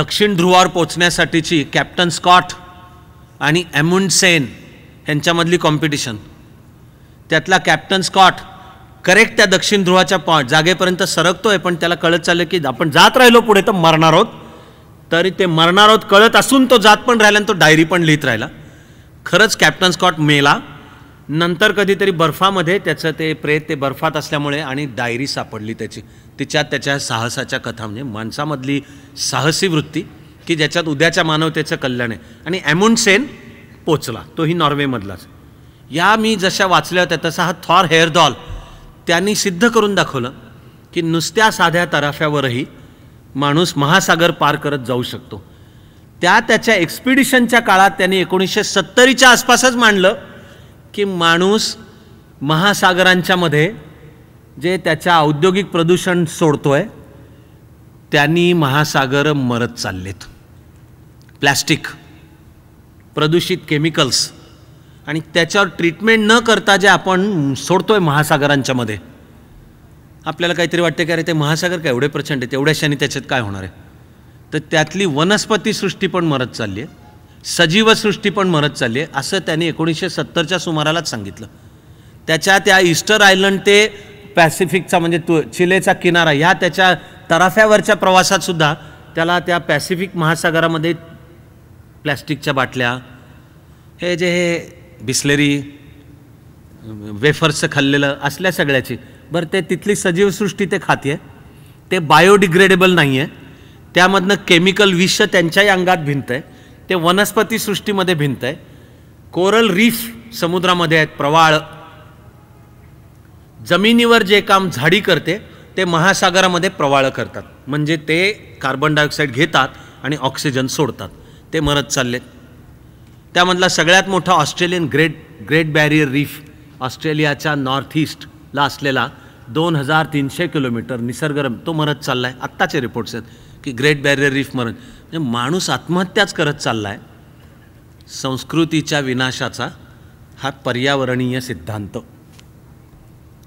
दक्षिण ध्रुवावर पोचण्यासाठीची captain Scott आणि ॲमुंड सेन यांच्यामधली कॉम्पिटिशन त्यातला कॅप्टन स्कॉट करेक्ट त्या दक्षिण ध्रुवाच्या पॉईंट जागेपर्यंत सरकतो आहे पण त्याला कळत चाललं की आपण जात राहिलो पुढे तर मरणार आहोत तरी ते मरणार आहोत कळत असून तो जात पण राहिला आणि तो डायरी पण लिहित राहिला खरंच कॅप्टन स्कॉट मेला नंतर कधीतरी बर्फामध्ये त्याचं ते प्रेत ते बर्फात असल्यामुळे आणि डायरी सापडली त्याची तिच्यात त्याच्या साहसाच्या कथा म्हणजे माणसामधली साहसी वृत्ती की ज्याच्यात उद्याच्या मानवतेचं कल्याण आहे आणि ॲमोनसेन पोचला तोही नॉर्वेमधलाच या मी जशा वाचल्या होत्या तसा हा थॉर हेअरडॉल त्यांनी सिद्ध करून दाखवलं की नुसत्या साध्या तराफ्यावरही माणूस महासागर पार करत जाऊ शकतो त्या त्याच्या एक्सपिडिशनच्या काळात त्यांनी एकोणीसशे सत्तरीच्या आसपासच मांडलं की माणूस महासागरांच्या मध्ये जे त्याच्या औद्योगिक प्रदूषण सोडतो आहे त्यांनी महासागर मरत चाललेत प्लॅस्टिक प्रदूषित केमिकल्स आणि त्याच्यावर ट्रीटमेंट न करता जे आपण सोडतो आहे महासागरांच्यामध्ये आपल्याला काहीतरी वाटते का अरे ते महासागर काय एवढे प्रचंड आहेत एवढ्याशाने त्याच्यात काय होणार आहे तर त्यातली वनस्पतीसृष्टी पण मरत चालली आहे सजीव सृष्टी पण मरत चालली आहे असं त्याने एकोणीसशे सत्तरच्या सुमारालाच सांगितलं त्याच्या त्या ईस्टर आयलंड ते पॅसिफिकचा म्हणजे तु चिलेचा किनारा ह्या त्याच्या तराफ्यावरच्या प्रवासातसुद्धा त्याला त्या पॅसिफिक महासागरामध्ये प्लॅस्टिकच्या बाटल्या हे जे हे बिस्लेरी वेफर्सचं खाल्लेलं असल्या सगळ्याची बरं ते तिथली सजीवसृष्टी ते आहे ते बायोडिग्रेडेबल नाही आहे त्यामधनं केमिकल विष त्यांच्याही अंगात भिंत आहे ते वनस्पती सृष्टीमध्ये भिंत आहे कोरल रीफ समुद्रामध्ये आहेत प्रवाळ जमिनीवर जे काम झाडी करते ते महासागरामध्ये प्रवाळ करतात म्हणजे ते कार्बन डायऑक्साईड घेतात आणि ऑक्सिजन सोडतात ते मरत चालले त्यामधला सगळ्यात मोठा Australian great great barrier reef ऑस्ट्रेलियाच्या नॉर्थ ईस्टला असलेला दोन हजार तीनशे किलोमीटर निसर्गरम तो मरत चालला आहे आत्ताचे रिपोर्ट्स आहेत की ग्रेट बॅरियर रीफ मरण म्हणजे माणूस आत्महत्याच करत चालला आहे संस्कृतीच्या विनाशाचा हा पर्यावरणीय सिद्धांत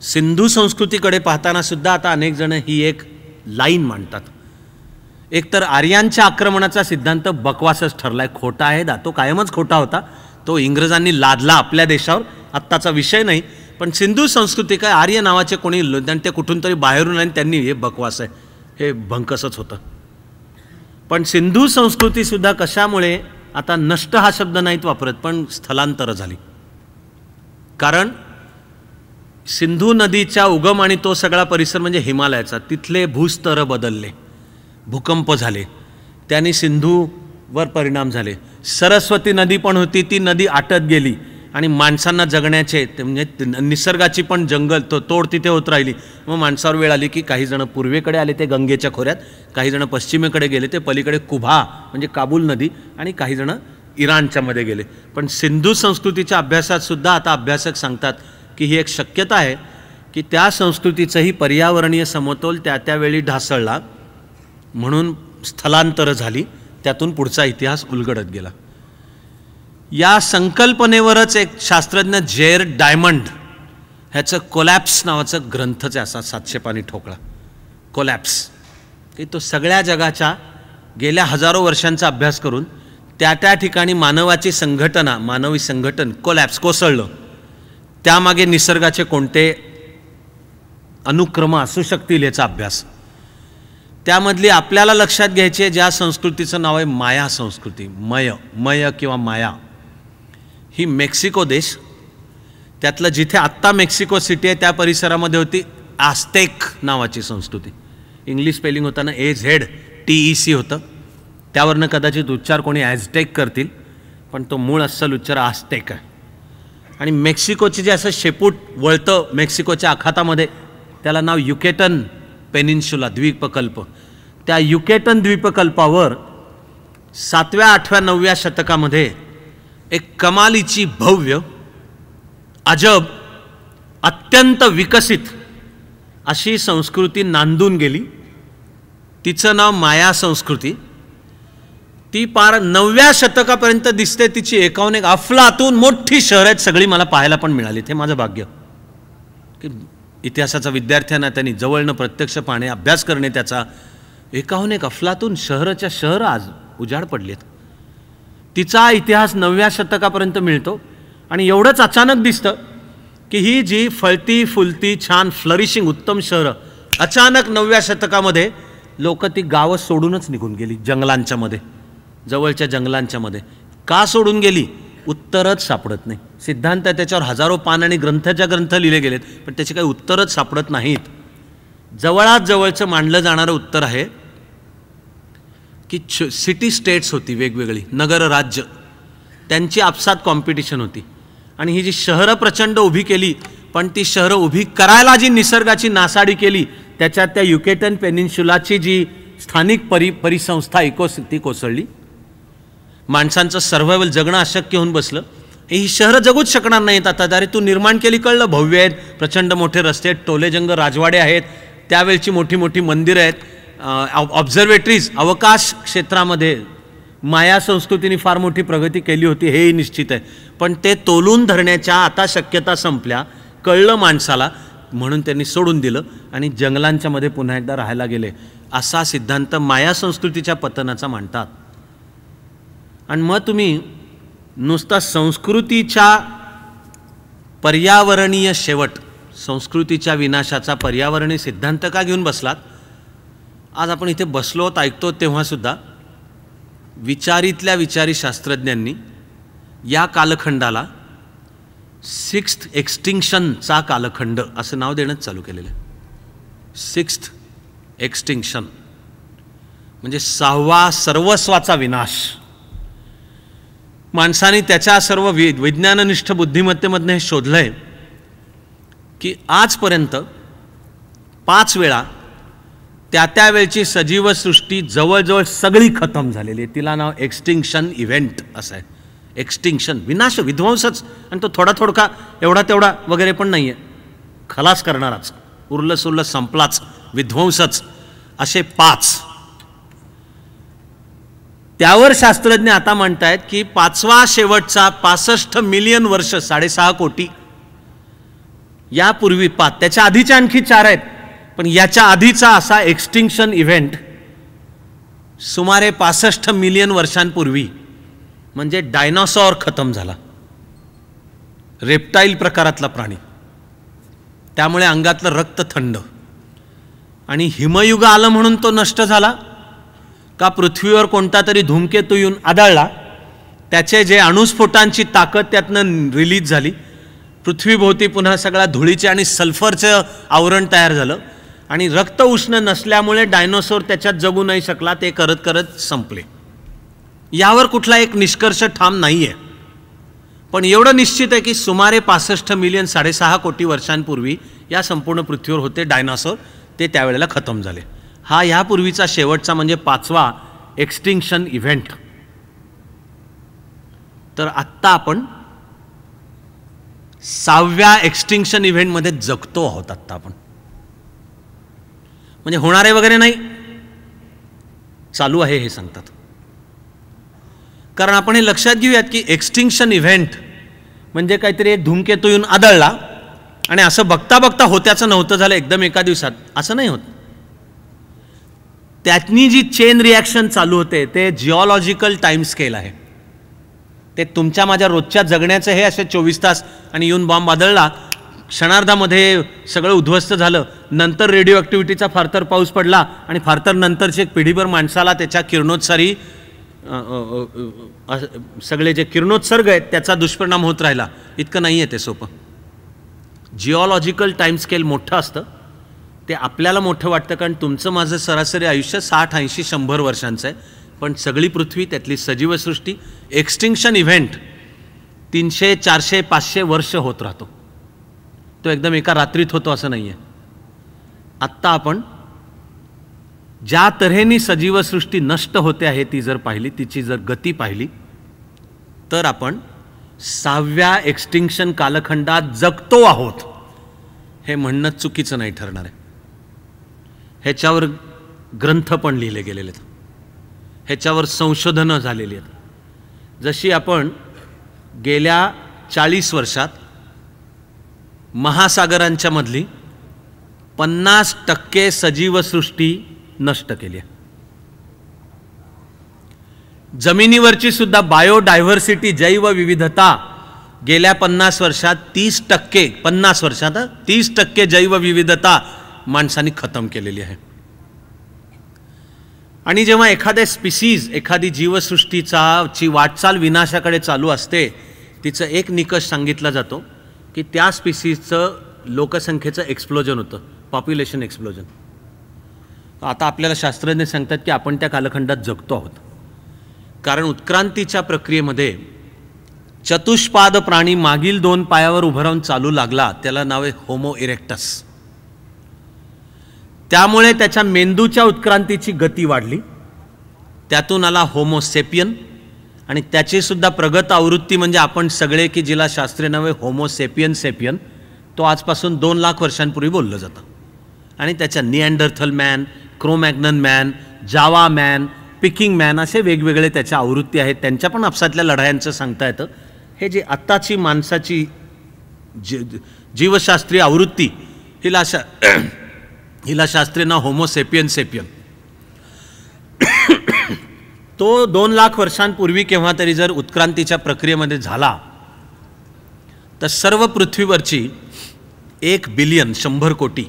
सिंधू संस्कृतीकडे पाहताना सुद्धा आता अनेक जण ही एक लाईन मांडतात एकतर आर्यांच्या आक्रमणाचा सिद्धांत बकवासच ठरला आहे खोटा आहे दा तो कायमच खोटा होता तो इंग्रजांनी लादला आपल्या देशावर आत्ताचा विषय नाही पण सिंधू संस्कृती काय आर्य नावाचे कोणी आणि ते कुठून तरी बाहेरून आणि त्यांनी हे बकवास आहे हे भंकसच होतं पण सिंधू संस्कृतीसुद्धा कशामुळे आता नष्ट हा शब्द नाहीत वापरत पण स्थलांतर झाली कारण सिंधू नदीचा उगम आणि तो सगळा परिसर म्हणजे हिमालयाचा तिथले भूस्तर बदलले भूकंप झाले त्याने सिंधूवर परिणाम झाले सरस्वती नदी पण होती ती नदी आटत गेली आणि माणसांना जगण्याचे म्हणजे निसर्गाची पण जंगल तो तोड तिथे होत राहिली मग माणसावर वेळ आली की काही जण पूर्वेकडे आले ते गंगेच्या खोऱ्यात काही जण पश्चिमेकडे गेले ते पलीकडे कुभा म्हणजे काबूल नदी आणि काही जण इराणच्यामध्ये गेले पण सिंधू संस्कृतीच्या अभ्यासात सुद्धा आता अभ्यासक सांगतात की ही एक शक्यता आहे की त्या संस्कृतीचंही पर्यावरणीय समतोल त्या त्यावेळी ढासळला म्हणून स्थलांतर झाली त्यातून पुढचा इतिहास उलगडत गेला या संकल्पनेवरच एक शास्त्रज्ञ जेर डायमंड ह्याचं कोलॅप्स नावाचं ग्रंथच आहे असा सातशे पाणी ठोकळा कोलॅप्स की तो सगळ्या जगाच्या गेल्या हजारो वर्षांचा अभ्यास करून त्या त्या ठिकाणी मानवाची संघटना मानवी संघटन कोलॅप्स कोसळलं त्यामागे निसर्गाचे कोणते अनुक्रम असू शकतील याचा अभ्यास त्यामधली आपल्याला लक्षात घ्यायची आहे ज्या संस्कृतीचं नाव आहे माया संस्कृती मय मय किंवा माया ही मेक्सिको देश त्यातलं जिथे आत्ता मेक्सिको सिटी आहे त्या परिसरामध्ये होती आस्तेक नावाची संस्कृती इंग्लिश स्पेलिंग होताना A Z T E C होतं त्यावरनं कदाचित उच्चार कोणी ॲजटेक करतील पण तो मूळ अस्सल उच्चार आस्तेक आहे आणि मेक्सिकोची जे असं शेपूट वळतं मेक्सिकोच्या आखातामध्ये त्याला नाव युकेटन पेनिन्शुला द्वीपकल्प त्या युकेटन द्वीपकल्पावर सातव्या आठव्या नवव्या शतकामध्ये एक कमालीची भव्य अजब अत्यंत विकसित अशी संस्कृती नांदून गेली तिचं नाव माया संस्कृती ती पार नवव्या शतकापर्यंत दिसते तिची एकाहून एक अफलातून मोठी शहर आहेत सगळी मला पाहायला पण मिळाली ते माझं भाग्य की इतिहासाचा विद्यार्थ्यांना त्यांनी जवळनं प्रत्यक्ष पाहणे अभ्यास करणे त्याचा एकाहून एक अफलातून शहराच्या शहरं आज उजाड पडलेत तिचा इतिहास नवव्या शतकापर्यंत मिळतो आणि एवढंच अचानक दिसतं की ही जी फळती फुलती छान फ्लरिशिंग उत्तम शहरं अचानक नवव्या शतकामध्ये लोक ती गावं सोडूनच निघून गेली जंगलांच्या मध्ये जवळच्या जंगलांच्या मध्ये का सोडून गेली उत्तरच सापडत नाही सिद्धांत त्याच्यावर हजारो पान आणि ग्रंथाच्या ग्रंथ लिहिले गेलेत पण त्याची काही उत्तरच सापडत नाहीत जवळात जवळचं मांडलं जाणारं उत्तर आहे की छ सिटी स्टेट्स होती वेगवेगळी नगर राज्य त्यांची आपसात कॉम्पिटिशन होती आणि ही जी शहरं प्रचंड उभी केली पण ती शहरं उभी करायला जी निसर्गाची नासाडी केली त्याच्यात त्या युकेटन पेनिन्शुलाची जी स्थानिक परि परिसंस्था इकोस ती कोसळली माणसांचं सर्व्हायवल जगणं अशक्य होऊन बसलं ही शहरं जगूच शकणार नाहीत आता जारी तू निर्माण केली कळलं भव्य आहेत प्रचंड मोठे रस्ते आहेत टोलेजंग राजवाडे आहेत त्यावेळची मोठी मोठी मंदिरं आहेत ऑब्झर्वेटरीज अवकाश क्षेत्रामध्ये माया संस्कृतीने फार मोठी प्रगती केली होती हेही निश्चित आहे पण ते तोलून धरण्याच्या आता शक्यता संपल्या कळलं माणसाला म्हणून त्यांनी सोडून दिलं आणि जंगलांच्या मध्ये पुन्हा एकदा राहायला गेले असा सिद्धांत माया संस्कृतीच्या पतनाचा मांडतात आणि मग तुम्ही नुसता संस्कृतीच्या पर्यावरणीय शेवट संस्कृतीच्या विनाशाचा पर्यावरणीय सिद्धांत का घेऊन बसलात आज आपण इथे बसलो ऐकतो तेव्हासुद्धा विचारीतल्या विचारी शास्त्रज्ञांनी या कालखंडाला सिक्स्थ एक्स्टिंक्शनचा कालखंड असं नाव देणंच चालू केलेलं आहे सिक्स्थ एक्स्टिंक्शन म्हणजे सहावा सर्वस्वाचा विनाश माणसाने त्याच्या सर्व वि विज्ञाननिष्ठ बुद्धिमत्तेमधनं हे शोधलं आहे की आजपर्यंत पाच वेळा त्या त्यावेळची सजीवसृष्टी जवळजवळ सगळी खतम झालेली आहे तिला नाव एक्स्टिंक्शन इव्हेंट असं आहे एक्स्टिंक्शन विनाश विध्वंसच आणि तो थोडा थोडका एवढा तेवढा वगैरे पण नाही आहे खलास करणाराच उरलं सुरलं संपलाच विध्वंसच असे पाच त्यावर शास्त्रज्ञ आता म्हणतायत की पाचवा शेवटचा पासष्ट मिलियन वर्ष साडेसहा कोटी यापूर्वी पाच त्याच्या आधीच्या आणखी चार आहेत पण याच्या आधीचा असा एक्स्टिंक्शन इव्हेंट सुमारे पासष्ट मिलियन वर्षांपूर्वी म्हणजे डायनॉसॉर खतम झाला रेप्टाईल प्रकारातला प्राणी त्यामुळे अंगातलं रक्त थंड आणि हिमयुग आलं म्हणून तो नष्ट झाला का पृथ्वीवर कोणता तरी धूमकेतू येऊन आदळला त्याचे जे अणुस्फोटांची ताकद त्यातनं रिलीज झाली पृथ्वीभोवती पुन्हा सगळ्या धुळीचे आणि सल्फरचं आवरण तयार झालं आणि रक्त उष्ण नसल्यामुळे डायनोसॉर त्याच्यात जगू नाही शकला ते करत करत संपले यावर कुठला एक निष्कर्ष ठाम नाही आहे पण एवढं निश्चित आहे की सुमारे पासष्ट मिलियन साडेसहा कोटी वर्षांपूर्वी या संपूर्ण पृथ्वीवर होते डायनासोर ते त्यावेळेला खतम झाले हा यापूर्वीचा शेवटचा म्हणजे पाचवा एक्स्टिंक्शन इव्हेंट तर आत्ता आपण सहाव्या एक्स्टिंक्शन इव्हेंटमध्ये जगतो आहोत आत्ता आपण म्हणजे होणारे वगैरे नाही चालू आहे हे सांगतात कारण आपण हे लक्षात घेऊयात की एक्स्टिंक्शन इव्हेंट म्हणजे काहीतरी एक धूमकेतू येऊन आदळला आणि असं बघता बघता होत्याचं नव्हतं झालं एकदम एका दिवसात असं नाही होत त्यातनी जी चेन रिॲक्शन चालू होते ते जिओलॉजिकल टाईम स्केल आहे ते तुमच्या माझ्या रोजच्या जगण्याचं हे असे चोवीस तास आणि येऊन बॉम्ब आदळला क्षणार्धामध्ये सगळं उद्ध्वस्त झालं नंतर रेडिओ ॲक्टिव्हिटीचा फारतर पाऊस पडला आणि फारतर नंतरचे पिढीभर माणसाला त्याच्या किरणोत्सारी सगळे जे किरणोत्सर्ग आहेत त्याचा दुष्परिणाम होत राहिला इतकं नाही आहे ते सोपं जिओलॉजिकल टाईमस्केल मोठं असतं ते आपल्याला मोठं वाटतं कारण तुमचं माझं सरासरी आयुष्य साठ ऐंशी शंभर वर्षांचं आहे पण सगळी पृथ्वी त्यातली सजीवसृष्टी एक्स्टिंक्शन इव्हेंट तीनशे चारशे पाचशे वर्ष होत राहतो तो एकदम एका रात्रीत होतो असं नाही आहे आत्ता आपण ज्या तऱ्हेनी सजीवसृष्टी नष्ट होते आहे ती जर पाहिली तिची जर गती पाहिली तर आपण सहाव्या एक्स्टिंक्शन कालखंडात जगतो आहोत हे म्हणणं चुकीचं नाही ठरणार आहे ह्याच्यावर ग्रंथ पण लिहिले गेलेले आहेत ह्याच्यावर संशोधनं झालेली आहेत जशी आपण गेल्या चाळीस वर्षात महासागरांच्या मधली पन्नास टक्के सजीवसृष्टी नष्ट केली आहे जमिनीवरची सुद्धा बायोडायव्हर्सिटी जैवविविधता गेल्या पन्नास वर्षात तीस टक्के पन्नास वर्षात तीस टक्के जैवविविधता माणसांनी खतम केलेली आहे आणि जेव्हा एखाद्या स्पिसीज एखादी जीवसृष्टीचा ची वाटचाल विनाशाकडे चालू असते तिचं एक निकष सांगितला जातो की त्या स्पीसीजचं लोकसंख्येचं एक्सप्लोजन होतं पॉप्युलेशन एक्सप्लोजन आता आपल्याला शास्त्रज्ञ सांगतात की आपण त्या कालखंडात जगतो आहोत कारण उत्क्रांतीच्या प्रक्रियेमध्ये चतुष्पाद प्राणी मागील दोन पायावर उभं राहून चालू लागला त्याला नाव आहे होमो इरेक्टस त्यामुळे त्याच्या मेंदूच्या उत्क्रांतीची गती वाढली त्यातून आला होमोसेपियन आणि त्याचीसुद्धा प्रगत आवृत्ती म्हणजे आपण सगळे की जिला शास्त्रीय नव्हे होमोसेपियन सेपियन तो आजपासून दोन लाख वर्षांपूर्वी बोललं जातं आणि त्याच्या Neanderthal man Cro-Magnon man Java man Peking man असे वेगवेगळे त्याच्या आवृत्ती आहेत त्यांच्या पण आपसातल्या लढायांचं सांगता येतं हे जे आत्ताची माणसाची जी जीवशास्त्रीय आवृत्ती हिला शा हिला शास्त्रींना होमोसेपियन सेपियन तो दोन लाख वर्षांपूर्वी केव्हा तरी जर उत्क्रांतीच्या प्रक्रियेमध्ये झाला तर सर्व पृथ्वीवरची एक बिलियन शंभर कोटी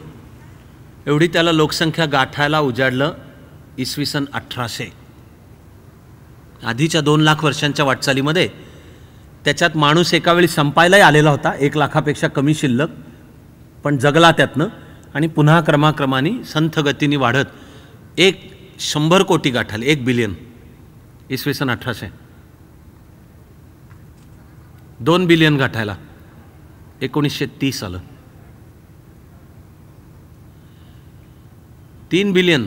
एवढी त्याला लोकसंख्या गाठायला उजाडलं इसवी सन अठराशे आधीच्या दोन लाख वर्षांच्या वाटचालीमध्ये त्याच्यात माणूस एकावेळी संपायलाही आलेला होता एक लाखापेक्षा कमी शिल्लक पण जगला त्यातनं आणि पुन्हा क्रमाक्रमाने संथगतीने गतीने वाढत एक शंभर कोटी गाठाली एक बिलियन इसवी सन अठराशे दोन बिलियन गाठायला एकोणीसशे तीस आलं तीन बिलियन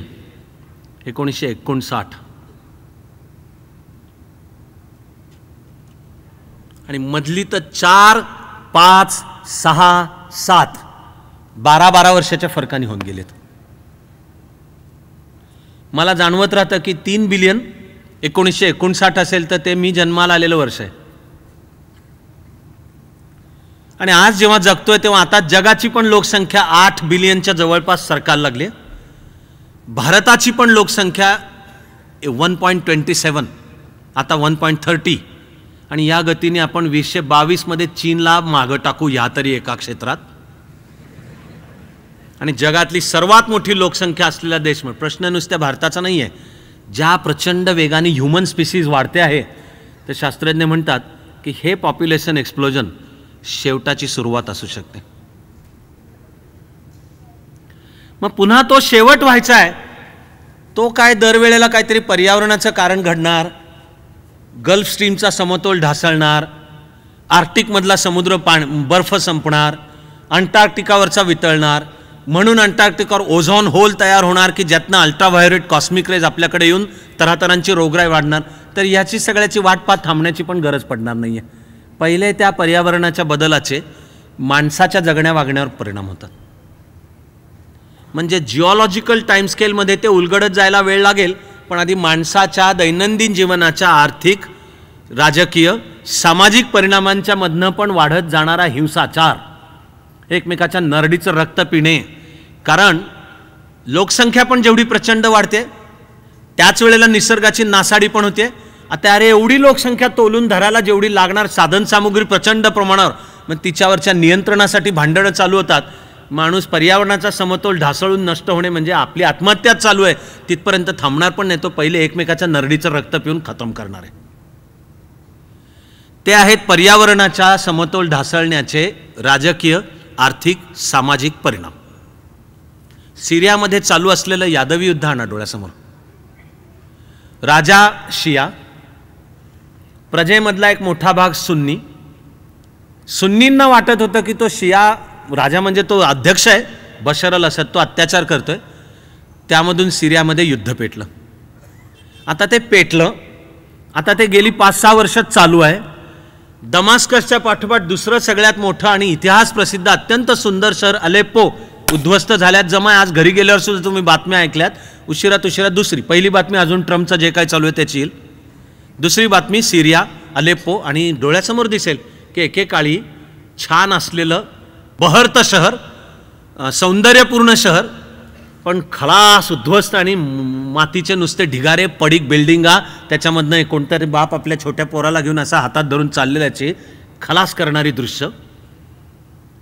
एकोणीसशे एकोणसाठ आणि मधली तर चार पाच सहा सात बारा बारा वर्षाच्या फरकाने होऊन गेलेत मला जाणवत राहतं की तीन बिलियन एकोणीसशे एकोणसाठ असेल तर ते मी जन्माला आलेलं वर्ष आहे आणि आज जेव्हा जगतोय तेव्हा आता जगाची पण लोकसंख्या आठ बिलियनच्या जवळपास सरकारला लागली भारताची पण लोकसंख्या वन पॉईंट ट्वेंटी सेवन आता वन पॉईंट थर्टी आणि या गतीने आपण वीसशे बावीसमध्ये चीनला मागं टाकू या तरी एका क्षेत्रात आणि जगातली सर्वात मोठी लोकसंख्या असलेला देश म्हणजे प्रश्न नुसत्या भारताचा नाही आहे ज्या प्रचंड वेगाने ह्युमन स्पीसीज वाढते आहे तर शास्त्रज्ञ म्हणतात की हे पॉप्युलेशन एक्सप्लोजन शेवटाची सुरुवात असू शकते मग पुन्हा तो शेवट व्हायचा आहे तो काय दरवेळेला काहीतरी पर्यावरणाचं कारण घडणार गल्फ स्ट्रीमचा समतोल ढासळणार आर्क्टिकमधला समुद्र पाण बर्फ संपणार अंटार्क्टिकावरचा वितळणार म्हणून अंटार्क्टिकावर ओझॉन होल तयार होणार की ज्यातनं अल्ट्राव्हायोलेट कॉस्मिक रेज आपल्याकडे येऊन तरातरांची रोगराई वाढणार तर याची सगळ्याची वाटपात थांबण्याची पण गरज पडणार नाही आहे पहिले त्या पर्यावरणाच्या बदलाचे माणसाच्या जगण्या वागण्यावर परिणाम होतात म्हणजे जिओलॉजिकल टाईमस्केलमध्ये ते उलगडत जायला वेळ लागेल पण आधी माणसाच्या दैनंदिन जीवनाच्या आर्थिक राजकीय सामाजिक परिणामांच्यामधनं पण वाढत जाणारा हिंसाचार एकमेकाच्या नरडीचं रक्त पिणे कारण लोकसंख्या पण जेवढी प्रचंड वाढते त्याच वेळेला निसर्गाची नासाडी पण होते आता अरे एवढी लोकसंख्या तोलून धरायला जेवढी लागणार साधनसामुग्री प्रचंड प्रमाणावर मग तिच्यावरच्या नियंत्रणासाठी भांडणं चालू होतात माणूस पर्यावरणाचा समतोल ढासळून नष्ट होणे म्हणजे आपली आत्महत्या चालू आहे तिथपर्यंत थांबणार पण नाही तो पहिले एकमेकाच्या नरडीचं रक्त पिऊन खतम करणार आहे ते आहेत पर्यावरणाच्या समतोल ढासळण्याचे राजकीय आर्थिक सामाजिक परिणाम सिरियामध्ये चालू असलेलं यादवी युद्ध आणा डोळ्यासमोर राजा शिया प्रजेमधला एक मोठा भाग सुन्नी सुन्नींना वाटत होतं की तो शिया राजा म्हणजे तो अध्यक्ष आहे बशर अल तो अत्याचार करतोय त्यामधून सिरियामध्ये युद्ध पेटलं आता ते पेटलं आता ते गेली पाच सहा वर्षात चालू आहे दमास्कसच्या पाठोपाठ दुसरं सगळ्यात मोठं आणि इतिहास प्रसिद्ध अत्यंत सुंदर शहर अलेप्पो उद्ध्वस्त झाल्यात जमा आज घरी गेल्यावर सुद्धा तुम्ही बातम्या ऐकल्यात उशिरात उशिरा दुसरी पहिली बातमी अजून ट्रम्पचं जे काय चालू आहे त्याची येईल दुसरी बातमी सिरिया अलेप्पो आणि डोळ्यासमोर दिसेल की एकेकाळी छान असलेलं बहरतं शहर सौंदर्यपूर्ण शहर पण खलास उद्ध्वस्त आणि मातीचे नुसते ढिगारे पडीक बिल्डिंगा त्याच्यामधनं कोणतरी बाप आपल्या छोट्या पोराला घेऊन असा हातात धरून चाललेल्याचे खलास करणारी दृश्य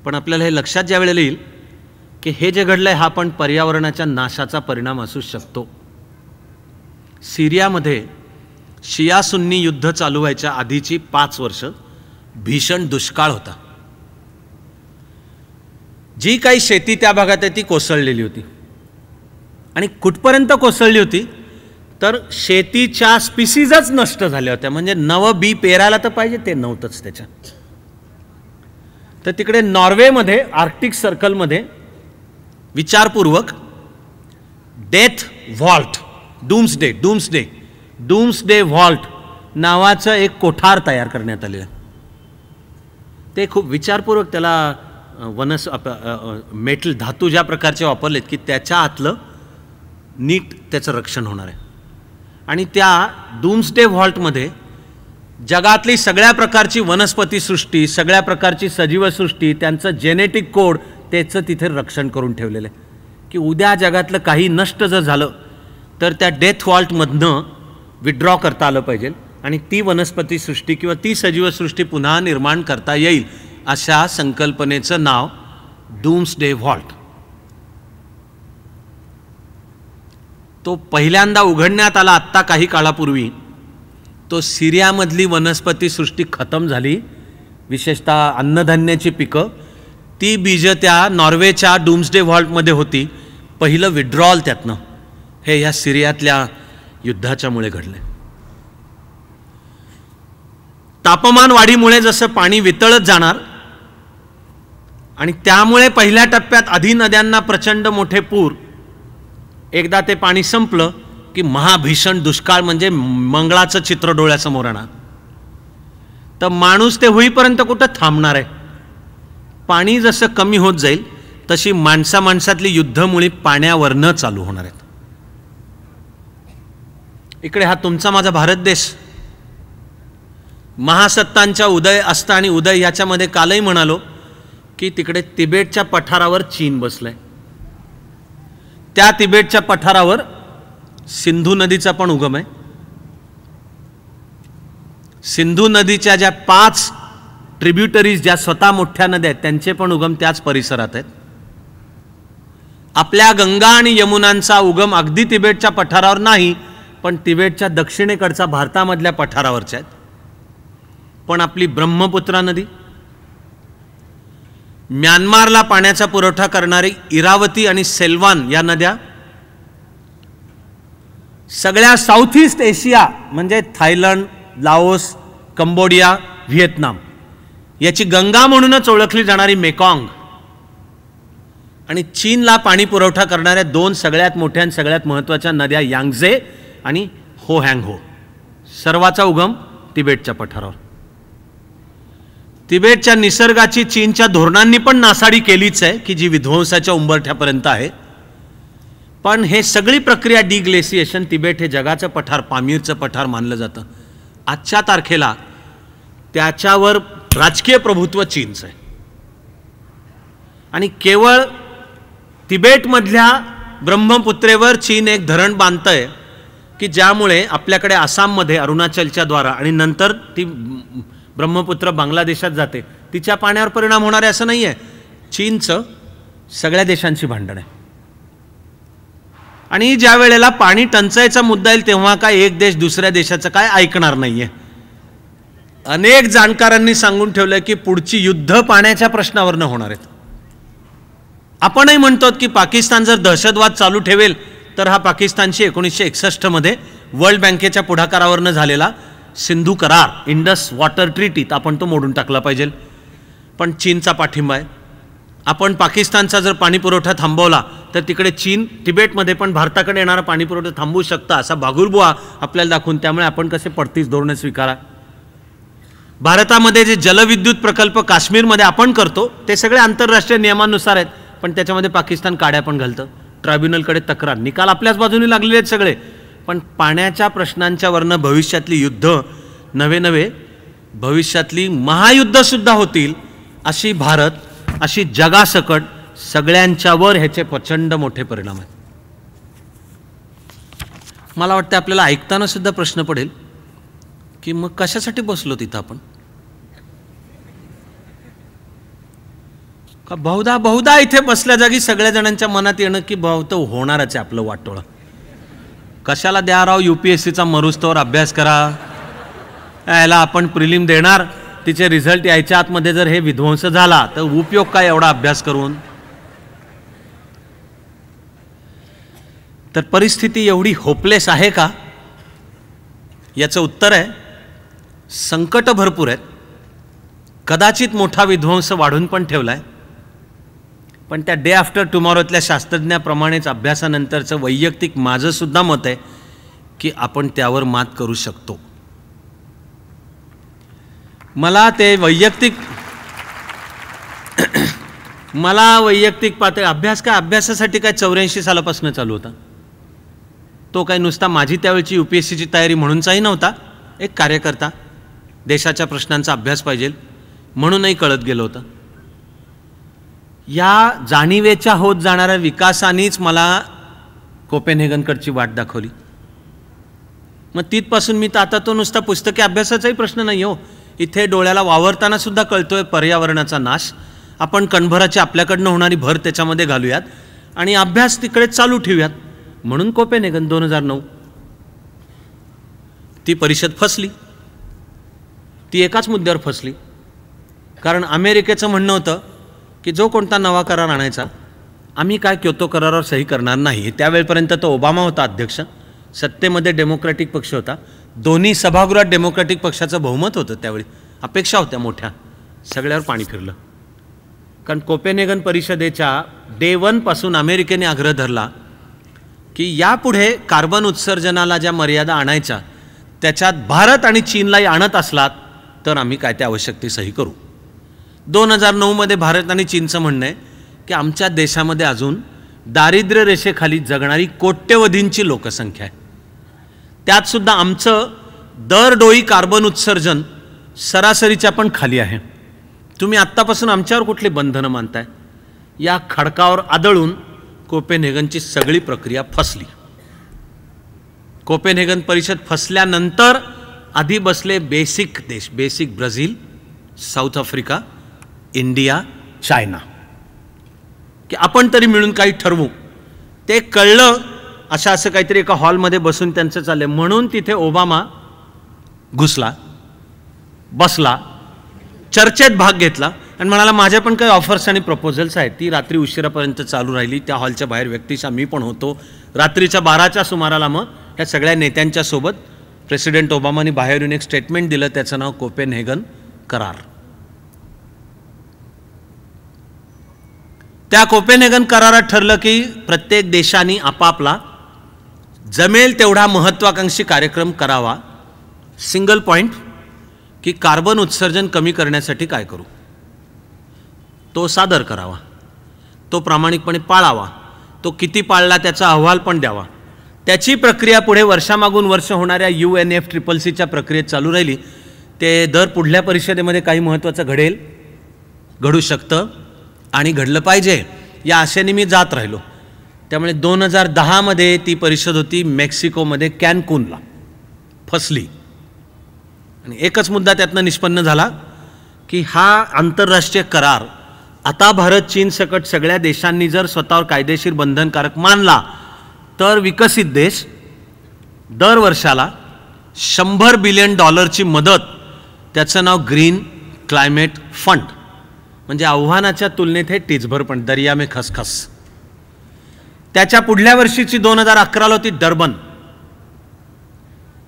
पण आपल्याला हे लक्षात ज्या वेळेला येईल की हे जे घडलं आहे हा पण पर्यावरणाच्या नाशाचा परिणाम असू शकतो सिरियामध्ये शिया सुन्नी युद्ध चालू व्हायच्या आधीची पाच वर्ष भीषण दुष्काळ होता जी काही शेती त्या भागात आहे ती कोसळलेली होती आणि कुठपर्यंत कोसळली होती तर शेतीच्या स्पिसीजच नष्ट झाल्या होत्या म्हणजे नवं बी पेरायला तर पाहिजे ते नव्हतंच त्याच्यात तर तिकडे नॉर्वेमध्ये आर्क्टिक सर्कलमध्ये विचारपूर्वक death vault day doomsday day vault नावाचं एक कोठार तयार करण्यात आलेलं ते खूप विचारपूर्वक त्याला वनस मेटल धातू ज्या प्रकारचे वापरलेत की त्याच्या आतलं नीट त्याचं रक्षण होणार आहे आणि त्या डूम्सडे व्हॉल्टमध्ये जगातली सगळ्या प्रकारची वनस्पती सृष्टी सगळ्या प्रकारची सजीवसृष्टी त्यांचं जेनेटिक कोड त्याचं तिथे रक्षण करून ठेवलेलं आहे की उद्या जगातलं काही नष्ट जर झालं तर त्या डेथ व्हॉल्टमधनं विड्रॉ करता आलं पाहिजे आणि ती वनस्पती सृष्टी किंवा ती सजीवसृष्टी पुन्हा निर्माण करता येईल अशा संकल्पनेचं नाव डे व्हॉल्ट तो पहिल्यांदा उघडण्यात आला आत्ता काही काळापूर्वी तो सिरियामधली वनस्पतीसृष्टी खतम झाली विशेषतः अन्नधान्याची पिकं ती बीजं त्या नॉर्वेच्या डूम्सडे व्हॉल्टमध्ये होती पहिलं विड्रॉल त्यातनं हे ह्या सिरियातल्या युद्धाच्यामुळे घडले तापमान वाढीमुळे जसं पाणी वितळत जाणार आणि त्यामुळे पहिल्या टप्प्यात आधी नद्यांना प्रचंड मोठे पूर एकदा ते पाणी संपलं की महाभीषण दुष्काळ म्हणजे मंगळाचं चित्र डोळ्यासमोर आणा तर माणूस ते होईपर्यंत कुठं थांबणार आहे पाणी जसं कमी होत जाईल तशी माणसा माणसातली युद्धमुळे पाण्यावरनं चालू होणार आहेत इकडे हा तुमचा माझा भारत देश महासत्तांचा उदय असता आणि उदय याच्यामध्ये कालही म्हणालो की तिकडे तिबेटच्या पठारावर चीन आहे त्या तिबेटच्या पठारावर सिंधू नदीचा पण उगम आहे सिंधू नदीच्या ज्या पाच ट्रिब्युटरीज ज्या स्वतः मोठ्या नद्या आहेत त्यांचे पण उगम त्याच परिसरात आहेत आपल्या गंगा आणि यमुनांचा उगम अगदी तिबेटच्या पठारावर नाही पण तिबेटच्या दक्षिणेकडचा भारतामधल्या पठारावरच्या आहेत पण आपली ब्रह्मपुत्रा नदी म्यानमारला पाण्याचा पुरवठा करणारी इरावती आणि सेल्वान या नद्या सगळ्या साऊथ ईस्ट एशिया म्हणजे थायलंड लाओस कंबोडिया व्हिएतनाम याची गंगा म्हणूनच ओळखली जाणारी मेकॉंग आणि चीनला पाणी पुरवठा करणाऱ्या दोन सगळ्यात मोठ्या आणि सगळ्यात महत्त्वाच्या नद्या यांगझे आणि हो हँग हो सर्वाचा उगम तिबेटच्या पठारावर तिबेटच्या निसर्गाची चीनच्या धोरणांनी पण नासाडी केलीच आहे की जी विध्वंसाच्या उंबरठ्यापर्यंत आहे पण हे सगळी प्रक्रिया डिग्लेसिएशन तिबेट हे जगाचं पठार पामीरचं पठार मानलं जातं आजच्या तारखेला त्याच्यावर राजकीय प्रभुत्व चीनचं आहे आणि केवळ तिबेटमधल्या ब्रह्मपुत्रेवर चीन एक धरण बांधतंय आहे की ज्यामुळे आपल्याकडे आसाममध्ये अरुणाचलच्या द्वारा आणि नंतर ती ब्रह्मपुत्र बांगलादेशात जाते तिच्या पाण्यावर परिणाम होणार आहे असं नाही आहे चीनचं सगळ्या देशांची भांडण आहे आणि ज्या वेळेला पाणी टंचाईचा मुद्दा येईल तेव्हा काय एक देश दुसऱ्या देशाचं काय ऐकणार नाही आहे अनेक जाणकारांनी सांगून ठेवलं की पुढची युद्ध पाण्याच्या प्रश्नावरनं होणार आहेत आपणही म्हणतो की पाकिस्तान जर दहशतवाद चालू ठेवेल तर हा पाकिस्तानशी एकोणीसशे एकसष्टमध्ये वर्ल्ड बँकेच्या पुढाकारावरनं झालेला सिंधू करार इंडस वॉटर ट्रीटीत आपण तो मोडून टाकला पाहिजे पण चीनचा पाठिंबा आहे आपण पाकिस्तानचा जर पाणीपुरवठा थांबवला तर तिकडे चीन तिबेटमध्ये पण भारताकडे येणारा पाणीपुरवठा थांबवू शकता असा बागुलबुवा आपल्याला दाखवून त्यामुळे आपण कसे पडतीस धोरणं स्वीकारा भारतामध्ये जे जलविद्युत प्रकल्प काश्मीरमध्ये आपण करतो ते सगळे आंतरराष्ट्रीय नियमानुसार आहेत पण त्याच्यामध्ये पाकिस्तान काड्या पण घालतं ट्रायब्युनलकडे तक्रार निकाल आपल्याच बाजूने लागलेले आहेत सगळे पण पाण्याच्या प्रश्नांच्यावरनं भविष्यातली युद्ध नवे नवे भविष्यातली महायुद्धसुद्धा होतील अशी भारत अशी जगासकट सगळ्यांच्यावर ह्याचे प्रचंड मोठे परिणाम आहेत मला वाटतं आपल्याला ऐकताना सुद्धा प्रश्न पडेल की मग कशासाठी बसलो तिथं आपण का बहुधा बहुधा इथे बसल्या जागी सगळ्या जणांच्या मनात येणं की भाऊ होणारच आहे आपलं वाटोळं कशाला द्या राव यू पी एस सीचा मरुस्तवर अभ्यास करा याला आपण प्रिलिम देणार तिचे रिझल्ट यायच्या आतमध्ये जर हे विध्वंस झाला तर उपयोग काय एवढा अभ्यास करून तर परिस्थिती एवढी होपलेस आहे का याचं उत्तर आहे संकट भरपूर आहेत कदाचित मोठा विध्वंस वाढून पण ठेवला आहे पण त्या डे आफ्टर टुमॉरोतल्या शास्त्रज्ञाप्रमाणेच अभ्यासानंतरचं वैयक्तिक माझंसुद्धा मत आहे की आपण त्यावर मात करू शकतो मला ते वैयक्तिक मला वैयक्तिक पातळी अभ्यास काय अभ्यासासाठी काय चौऱ्याऐंशी सालापासून चालू होता तो काही नुसता माझी त्यावेळची यू पी एस सीची तयारी म्हणूनचाही नव्हता एक कार्यकर्ता देशाच्या प्रश्नांचा अभ्यास पाहिजे म्हणूनही कळत गेलं होतं या जाणिवेच्या होत जाणाऱ्या विकासानेच मला कोपेनहेगनकडची वाट दाखवली मग तिथपासून मी तर आता तो नुसता पुस्तके अभ्यासाचाही प्रश्न नाही हो इथे डोळ्याला वावरताना सुद्धा कळतोय पर्यावरणाचा नाश आपण कणभराची आपल्याकडनं होणारी भर त्याच्यामध्ये घालूयात आणि अभ्यास तिकडे चालू ठेवूयात म्हणून कोपेनेगन दोन हजार नऊ ती परिषद फसली ती एकाच मुद्द्यावर फसली कारण अमेरिकेचं म्हणणं होतं की जो कोणता नवा करार आणायचा आम्ही काय क्योतो करारावर सही करणार नाही त्यावेळेपर्यंत तो ओबामा होता अध्यक्ष सत्तेमध्ये डेमोक्रॅटिक पक्ष होता दोन्ही सभागृहात डेमोक्रॅटिक पक्षाचं बहुमत होतं त्यावेळी अपेक्षा होत्या मोठ्या सगळ्यावर पाणी फिरलं कारण कोपेनेगन परिषदेच्या डे वनपासून अमेरिकेने आग्रह धरला की यापुढे कार्बन उत्सर्जनाला ज्या मर्यादा आणायच्या त्याच्यात भारत आणि चीनलाही आणत असलात तर आम्ही काय त्या ते सही करू दोन हजार नऊमध्ये भारत आणि चीनचं म्हणणं आहे की आमच्या देशामध्ये अजून दारिद्र्य रेषेखाली जगणारी कोट्यवधींची लोकसंख्या आहे त्यातसुद्धा आमचं दर डोई कार्बन उत्सर्जन सरासरीच्या पण खाली आहे तुम्ही आत्तापासून आमच्यावर कुठली बंधनं मानताय या खडकावर आदळून कोपेनहेगनची सगळी प्रक्रिया फसली कोपेनहेगन परिषद फसल्यानंतर आधी बसले बेसिक देश BASIC Brazil South Africa India China की आपण तरी मिळून काही ठरवू ते कळलं असं असं काहीतरी एका हॉलमध्ये बसून त्यांचं चाललं म्हणून तिथे ओबामा घुसला बसला चर्चेत भाग घेतला आणि म्हणाला माझ्या पण काही ऑफर्स आणि प्रपोजल्स आहेत ती रात्री उशिरापर्यंत चालू राहिली त्या हॉलच्या बाहेर व्यक्तीचा मी पण होतो रात्रीच्या बाराच्या सुमाराला मग ह्या सगळ्या नेत्यांच्या सोबत प्रेसिडेंट ओबामाने बाहेरून एक स्टेटमेंट दिलं त्याचं नाव कोपेन हेगन करार त्या कोपेनेगन करारात ठरलं की प्रत्येक देशाने आपापला जमेल तेवढा महत्त्वाकांक्षी कार्यक्रम करावा सिंगल पॉईंट की कार्बन उत्सर्जन कमी करण्यासाठी काय करू तो सादर करावा तो प्रामाणिकपणे पाळावा तो किती पाळला त्याचा अहवाल पण द्यावा त्याची प्रक्रिया पुढे वर्षामागून वर्ष होणाऱ्या यू एन एफ ट्रिपल सीच्या प्रक्रियेत चालू राहिली ते दर पुढल्या परिषदेमध्ये काही महत्त्वाचं घडेल घडू शकतं आणि घडलं पाहिजे या आशेने मी जात राहिलो त्यामुळे दोन हजार दहामध्ये ती परिषद होती मेक्सिकोमध्ये कॅनकूनला फसली आणि एकच मुद्दा त्यातनं निष्पन्न झाला की हा आंतरराष्ट्रीय करार आता भारत चीन सकट सगळ्या देशांनी जर स्वतःवर कायदेशीर बंधनकारक मानला तर विकसित देश दरवर्षाला शंभर बिलियन डॉलरची मदत त्याचं नाव ग्रीन क्लायमेट फंड म्हणजे आव्हानाच्या तुलनेत हे टिचभर पण दर्या मे खसखस त्याच्या पुढल्या वर्षीची दोन हजार अकराला होती डर्बन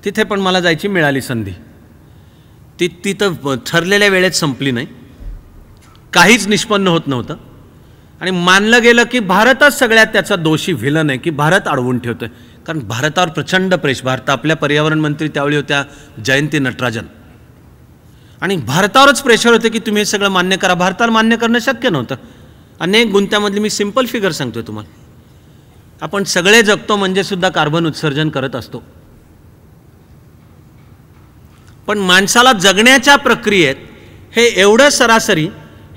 तिथे पण मला जायची मिळाली संधी ती तिथं ठरलेल्या वेळेत संपली नाही काहीच निष्पन्न होत नव्हतं आणि मानलं गेलं की भारतच सगळ्यात त्याचा दोषी व्हिलन आहे की भारत अडवून ठेवतो आहे कारण भारतावर प्रचंड प्रेश भारत आपल्या पर्यावरण मंत्री त्यावेळी होत्या जयंती नटराजन आणि भारतावरच प्रेशर होतं की तुम्ही हे सगळं मान्य करा भारताला मान्य करणं शक्य नव्हतं अनेक गुंत्यामधली मी सिम्पल फिगर सांगतोय तुम्हाला आपण सगळे जगतो म्हणजे सुद्धा कार्बन उत्सर्जन करत असतो पण माणसाला जगण्याच्या प्रक्रियेत हे एवढं सरासरी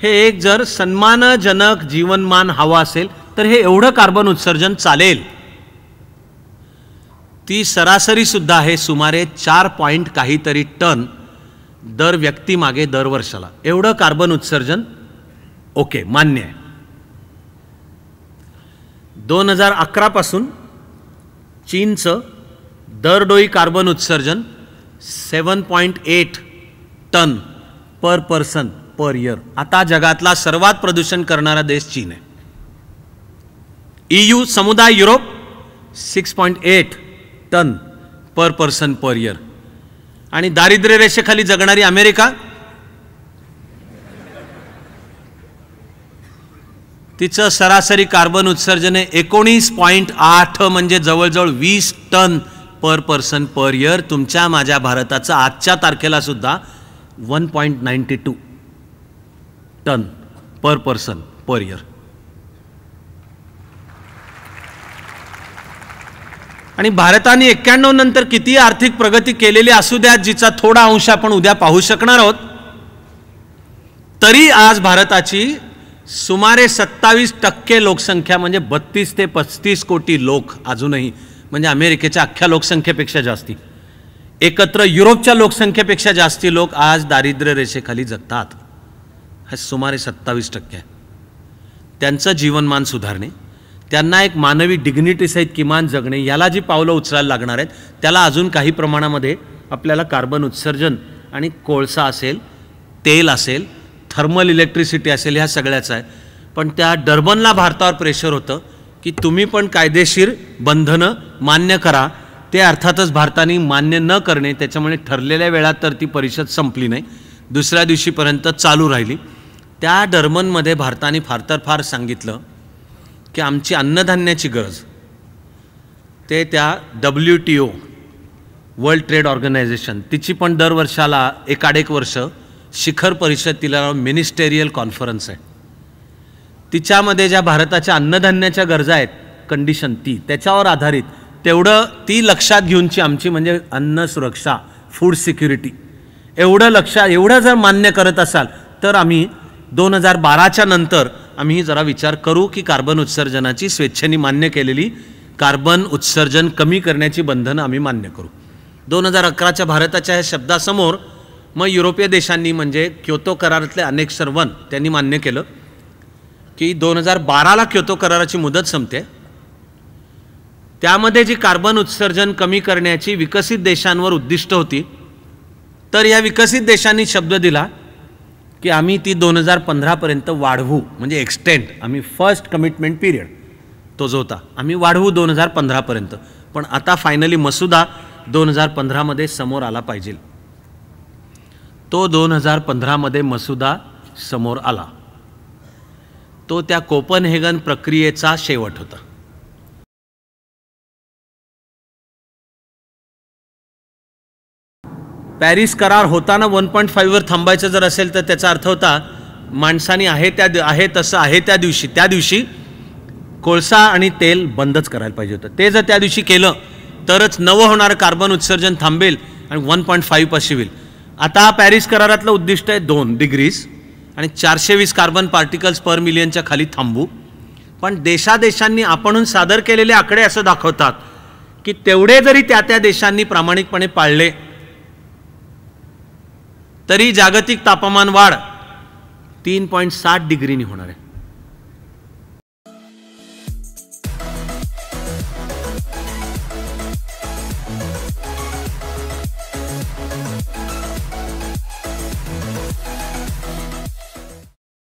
हे एक जर सन्मानजनक जीवनमान हवं असेल तर हे एवढं कार्बन उत्सर्जन चालेल ती सरासरीसुद्धा आहे सुमारे चार पॉईंट काहीतरी टन दर मागे दर वर्षाला एवढं कार्बन उत्सर्जन ओके मान्य आहे दोन हजार अकरापासून चीनचं दरडोई कार्बन उत्सर्जन seven point eight ton per person per year आता जगातला सर्वात प्रदूषण करणारा देश चीन आहे ईयू e समुदाय Europe six point eight ton per person per year आणि दारिद्र्य रेषेखाली जगणारी अमेरिका तिचं सरासरी कार्बन उत्सर्जन एकोणीस पॉईंट आठ म्हणजे जवळजवळ वीस ton per person per year तुमच्या माझ्या भारताचं आजच्या तारखेला सुद्धा one point ninety two ton per person per year आणि भारताने एक्क्याण्णव नंतर किती आर्थिक प्रगती केलेली असू द्या जिचा थोडा अंश आपण उद्या पाहू शकणार आहोत तरी आज भारताची सुमारे सत्तावीस टक्के लोकसंख्या म्हणजे बत्तीस ते पस्तीस कोटी लोक अजूनही म्हणजे अमेरिकेच्या अख्ख्या लोकसंख्येपेक्षा जास्ती एकत्र युरोपच्या लोकसंख्येपेक्षा जास्ती लोक आज दारिद्र्य रेषेखाली जगतात हे सुमारे सत्तावीस टक्के त्यांचं जीवनमान सुधारणे त्यांना एक मानवी डिग्निटीसहित किमान जगणे याला जी पावलं उचलायला लागणार आहेत त्याला अजून काही प्रमाणामध्ये आपल्याला कार्बन उत्सर्जन आणि कोळसा असेल तेल असेल थर्मल इलेक्ट्रिसिटी असेल ह्या सगळ्याचं आहे पण त्या डर्बनला भारतावर प्रेशर होतं की तुम्ही पण कायदेशीर बंधनं मान्य करा ते अर्थातच भारताने मान्य न करणे त्याच्यामुळे ठरलेल्या वेळात तर ती परिषद संपली नाही दुसऱ्या दिवशीपर्यंत चालू राहिली त्या डर्मनमध्ये भारताने फार तर फार सांगितलं की आमची अन्नधान्याची गरज ते त्या W T O world trade organization तिची पण दर दरवर्षाला एकाडेक वर्ष शिखर परिषद तिला मिनिस्टेरियल कॉन्फरन्स आहे तिच्यामध्ये ज्या भारताच्या अन्नधान्याच्या गरजा आहेत कंडिशन ती त्याच्यावर आधारित तेवढं ती लक्षात घेऊनची आमची म्हणजे अन्न सुरक्षा फूड सिक्युरिटी एवढं लक्ष एवढं जर मान्य करत असाल तर आम्ही दोन हजार बाराच्या नंतर आम्ही जरा विचार करू की कार्बन उत्सर्जनाची स्वेच्छेने मान्य केलेली कार्बन उत्सर्जन कमी करण्याची बंधनं आम्ही मान्य करू दोन हजार अकराच्या भारताच्या ह्या शब्दासमोर मग युरोपीय देशांनी म्हणजे क्योतो करारातले अनेक सर्वन त्यांनी मान्य केलं की दोन हजार बाराला क्योतो कराराची मुदत संपते त्यामध्ये जी कार्बन उत्सर्जन कमी करण्याची विकसित देशांवर उद्दिष्ट होती तर या विकसित देशांनी शब्द दिला की आम्ही ती दोन हजार पंधरापर्यंत वाढवू म्हणजे एक्सटेंड आम्ही फर्स्ट कमिटमेंट पिरियड तो जो होता आम्ही वाढवू दोन हजार पंधरापर्यंत पण आता फायनली मसुदा दोन हजार पंधरामध्ये समोर आला पाहिजे तो दोन हजार पंधरामध्ये मसुदा समोर आला तो त्या कोपनहेगन प्रक्रियेचा शेवट होता पॅरिस करार होताना वन पॉईंट फाईव्हवर थांबायचं जर असेल तर त्याचा अर्थ होता माणसानी आहे त्या आहे तसं आहे त्या दिवशी त्या दिवशी कोळसा आणि तेल बंदच करायला पाहिजे होतं ते जर त्या दिवशी केलं तरच नवं होणारं कार्बन उत्सर्जन थांबेल आणि वन पॉईंट फाईव्ह पाशी होईल आता पॅरिस करारातलं उद्दिष्ट आहे दोन डिग्रीज आणि चारशे वीस कार्बन पार्टिकल्स पर मिलियनच्या खाली थांबू पण देशादेशांनी आपणहून सादर केलेले आकडे असं दाखवतात की तेवढे जरी त्या त्या देशांनी प्रामाणिकपणे पाळले तरी जागतिक तापमान वाढ तीन पॉईंट सात डिग्रीनी होणार आहे